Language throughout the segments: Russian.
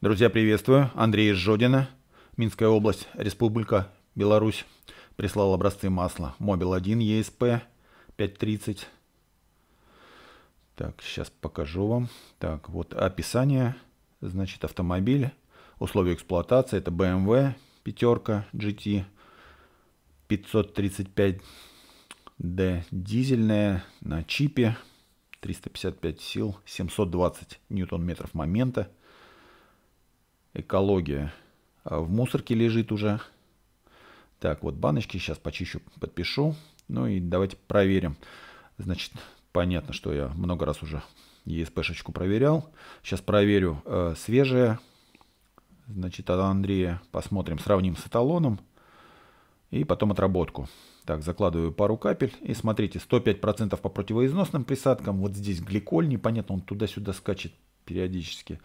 Друзья, приветствую. Андрей Жодина, Минская область, Республика Беларусь. Прислал образцы масла. Мобил 1 ЕСП 530. Так, сейчас покажу вам. Так, вот описание. Значит, автомобиль. Условия эксплуатации. Это BMW пятерка GT 535D дизельная на чипе. 355 сил, 720 ньютон-метров момента. Экология. А в мусорке лежит уже. Так, вот баночки сейчас почищу, подпишу. Ну и давайте проверим. Значит, понятно, что я много раз уже ESP-шечку проверял. Сейчас проверю э, свежее. Значит, от Андрея посмотрим, сравним с эталоном. И потом отработку. Так, закладываю пару капель. И смотрите, 105% по противоизносным присадкам. Вот здесь гликоль, непонятно, он туда-сюда скачет периодически.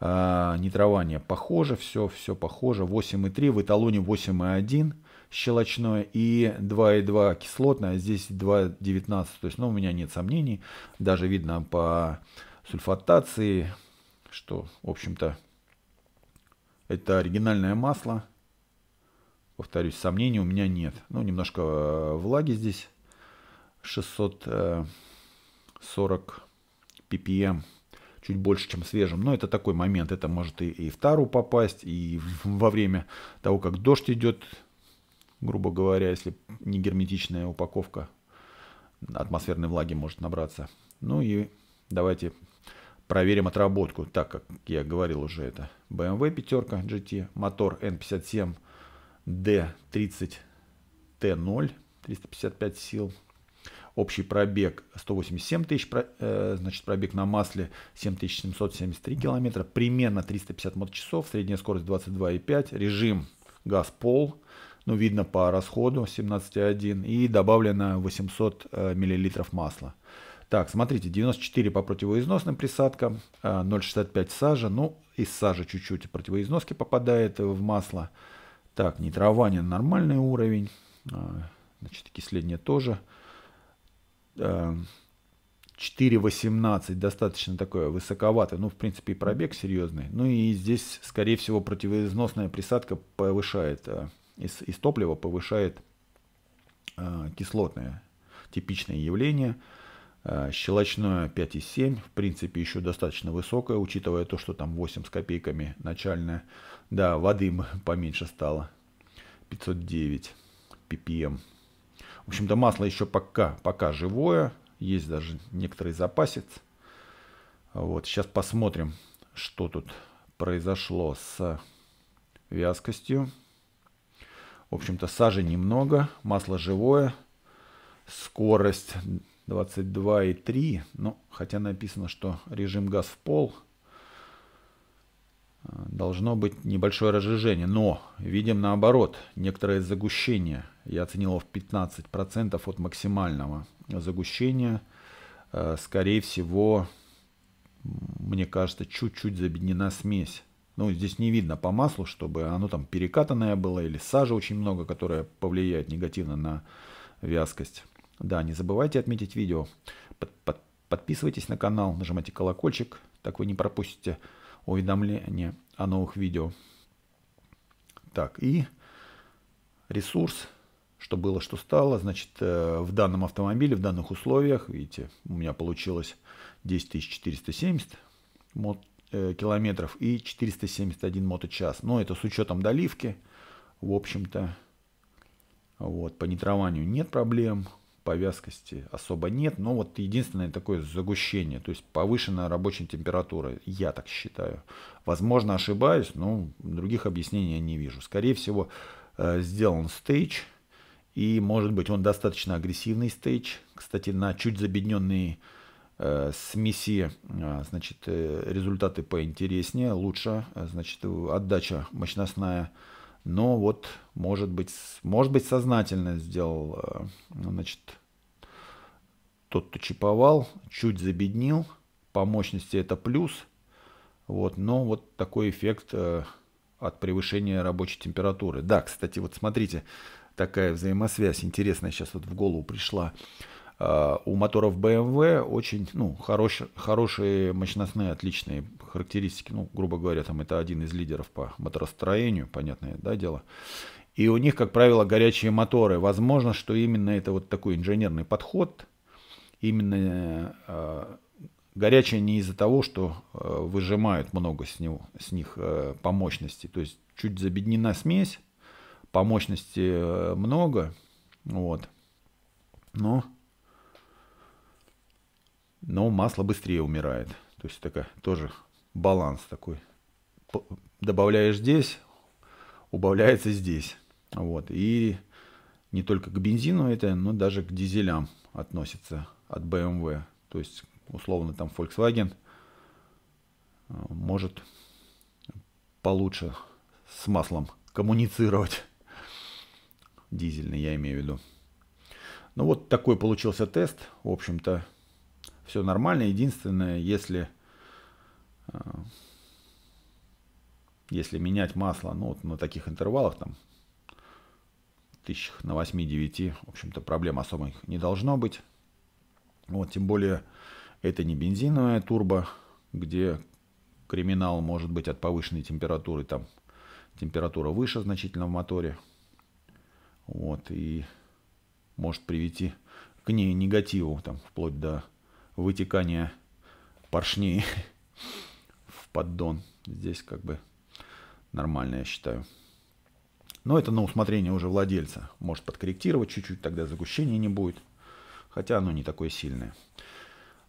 А, нитрование похоже, все, все похоже. 8,3, в эталоне 8,1 щелочное и 2,2 кислотное, а здесь 2,19. То есть, ну, у меня нет сомнений. Даже видно по сульфатации, что, в общем-то, это оригинальное масло. Повторюсь, сомнений у меня нет. Ну, немножко э, влаги здесь. 640 ppm э, чуть больше, чем свежим. Но это такой момент. Это может и, и в тару попасть, и во время того, как дождь идет, грубо говоря, если не герметичная упаковка атмосферной влаги может набраться. Ну и давайте проверим отработку. Так как я говорил уже, это BMW пятерка GT, мотор N57D30T0, 355 сил, общий пробег 187 тысяч, э, значит, пробег на масле 7773 километра, примерно 350 моточасов, средняя скорость 22,5, режим газ-пол, ну, видно по расходу 17,1 и добавлено 800 э, миллилитров масла. Так, смотрите, 94 по противоизносным присадкам, 0,65 э, сажа, ну, из сажи чуть-чуть противоизноски попадает в масло. Так, нитрование нормальный уровень, а, значит, окисление тоже. 4.18 достаточно такое высоковато. Ну, в принципе, и пробег серьезный. Ну и здесь, скорее всего, противоизносная присадка повышает, э, из, из топлива повышает э, кислотное типичное явление. Э, щелочное 5,7, в принципе, еще достаточно высокое, учитывая то, что там 8 с копейками начальное. Да, воды поменьше стало. 509 ppm. В общем-то, масло еще пока, пока живое. Есть даже некоторый запасец. Вот, сейчас посмотрим, что тут произошло с вязкостью. В общем-то, сажи немного, масло живое. Скорость 22,3. Ну, хотя написано, что режим газ в пол. Должно быть небольшое разжижение. Но видим наоборот, некоторое загущение – я оценил его в 15% от максимального загущения. Э, скорее всего, мне кажется, чуть-чуть забеднена смесь. Ну, здесь не видно по маслу, чтобы оно там перекатанное было, или сажи очень много, которая повлияет негативно на вязкость. Да, не забывайте отметить видео. Под, под, подписывайтесь на канал, нажимайте колокольчик, так вы не пропустите уведомления о новых видео. Так, и ресурс что было, что стало. Значит, э, в данном автомобиле, в данных условиях, видите, у меня получилось 10 470 э, километров и 471 моточас. Но это с учетом доливки, в общем-то. Вот, по нитрованию нет проблем, по вязкости особо нет. Но вот единственное такое загущение, то есть повышенная рабочая температура, я так считаю. Возможно, ошибаюсь, но других объяснений я не вижу. Скорее всего, э, сделан стейдж – и может быть он достаточно агрессивный стейдж. Кстати, на чуть забедненные э, смеси э, значит, э, результаты поинтереснее, лучше. Э, значит, отдача мощностная. Но вот, может быть, может быть сознательно сделал э, ну, значит, тот, кто чиповал, чуть забеднил. По мощности это плюс. Вот, но вот такой эффект э, от превышения рабочей температуры. Да, кстати, вот смотрите, такая взаимосвязь интересная сейчас вот в голову пришла. А, у моторов BMW очень ну, хорош, хорошие мощностные, отличные характеристики. Ну, грубо говоря, там это один из лидеров по моторостроению, понятное да, дело. И у них, как правило, горячие моторы. Возможно, что именно это вот такой инженерный подход, именно э, а, горячая не из-за того, что э, выжимают много с, него, с них э, по мощности. То есть чуть забеднена смесь, по мощности э, много, вот, но, но масло быстрее умирает. То есть такая тоже баланс такой. Добавляешь здесь, убавляется здесь. Вот. И не только к бензину это, но даже к дизелям относится от BMW. Эм То есть, условно, там Volkswagen э, может получше с маслом коммуницировать. Дизельный, я имею в виду. Ну вот такой получился тест. В общем-то, все нормально. Единственное, если, э, если менять масло ну, вот на таких интервалах, там, тысячах на 8-9, в общем-то, проблем особых не должно быть. Вот, тем более, это не бензиновая турбо, где криминал может быть от повышенной температуры, там температура выше значительно в моторе, вот, и может привести к ней негативу, там, вплоть до вытекания поршней в поддон. Здесь как бы нормально, я считаю. Но это на усмотрение уже владельца. Может подкорректировать чуть-чуть, тогда загущения не будет. Хотя оно не такое сильное.